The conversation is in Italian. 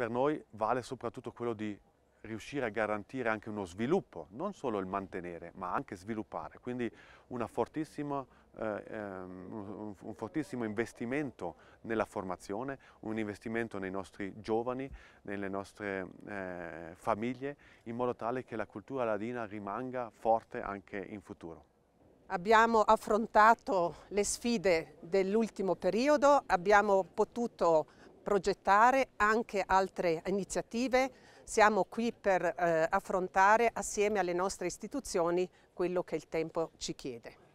per noi vale soprattutto quello di riuscire a garantire anche uno sviluppo, non solo il mantenere, ma anche sviluppare. Quindi fortissima, eh, ehm, un, fortissimo investimento nella formazione, un investimento nei nostri giovani, nelle nostre eh, famiglie, in modo tale che la cultura ladina rimanga forte anche in futuro. Abbiamo affrontato le sfide dell'ultimo periodo, abbiamo potuto progettare anche altre iniziative, siamo qui per eh, affrontare assieme alle nostre istituzioni quello che il tempo ci chiede.